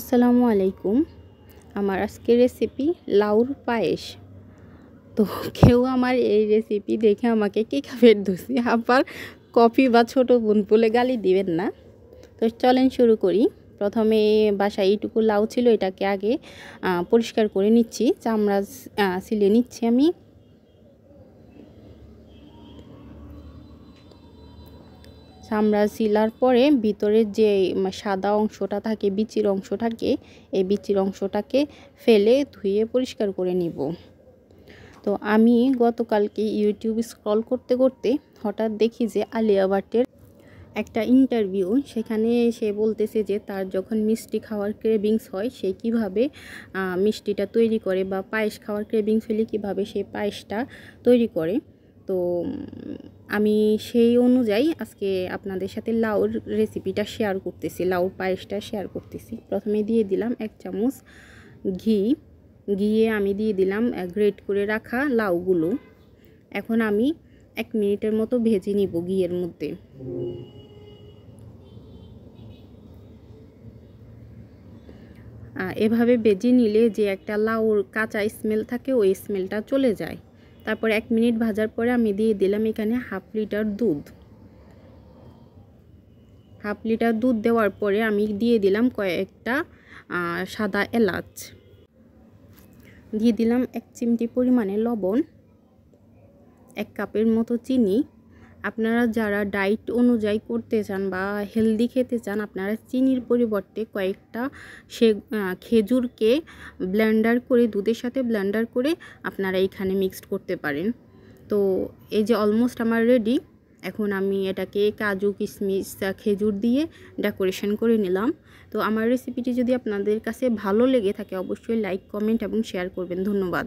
আসসালামু আলাইকুম আমার আজকের রেসিপি লাউর পায়েস তো কেউ আমার এই রেসিপি দেখে আমাকে কে খাবের দোষী আবার কফি বা ছোট বোন বলে গালি দিবেন না তো চলেন শুরু করি প্রথমে বাসায় এইটুকু লাউ ছিল এটাকে আগে পরিষ্কার করে নিচ্ছি চামড়া সিলে নিচ্ছি আমি চামড়া সিলার পরে ভিতরের যে সাদা অংশটা থাকে বিচির অংশটাকে এই বিচির অংশটাকে ফেলে ধুয়ে পরিষ্কার করে নিব তো আমি গতকালকে ইউটিউব স্ক্রল করতে করতে হঠাৎ দেখি যে আলিয়া ভাটের একটা ইন্টারভিউ সেখানে সে বলতেছে যে তার যখন মিষ্টি খাওয়ার ক্রেভিংস হয় সে কিভাবে মিষ্টিটা তৈরি করে বা পায়েস খাওয়ার ক্রেভিংস হলে কীভাবে সে পায়েসটা তৈরি করে তো আমি সেই অনুযায়ী আজকে আপনাদের সাথে লাউর রেসিপিটা শেয়ার করতেছি লাউর পায়েসটা শেয়ার করতেছি প্রথমে দিয়ে দিলাম এক চামচ ঘি ঘিয়ে আমি দিয়ে দিলাম গ্রেট করে রাখা লাউগুলো এখন আমি এক মিনিটের মতো ভেজে নিব ঘিয়ের মধ্যে এভাবে বেজে নিলে যে একটা লাউর কাঁচা স্মেল থাকে ওই স্মেলটা চলে যায় তারপর এক মিনিট ভাজার পরে আমি দিয়ে দিলাম এখানে হাফ লিটার দুধ হাফ লিটার দুধ দেওয়ার পরে আমি দিয়ে দিলাম কয়েকটা সাদা এলাচ দিয়ে দিলাম এক চিমটি পরিমাণে লবণ এক কাপের মতো চিনি আপনারা যারা ডায়েট অনুযায়ী করতে চান বা হেলদি খেতে চান আপনারা চিনির পরিবর্তে কয়েকটা সে খেজুরকে ব্ল্যান্ডার করে দুধের সাথে ব্ল্যান্ডার করে আপনারা এখানে মিক্সড করতে পারেন তো এই যে অলমোস্ট আমার রেডি এখন আমি এটাকে কাজু কিশমিশ খেজুর দিয়ে ডেকোরেশন করে নিলাম তো আমার রেসিপিটি যদি আপনাদের কাছে ভালো লেগে থাকে অবশ্যই লাইক কমেন্ট এবং শেয়ার করবেন ধন্যবাদ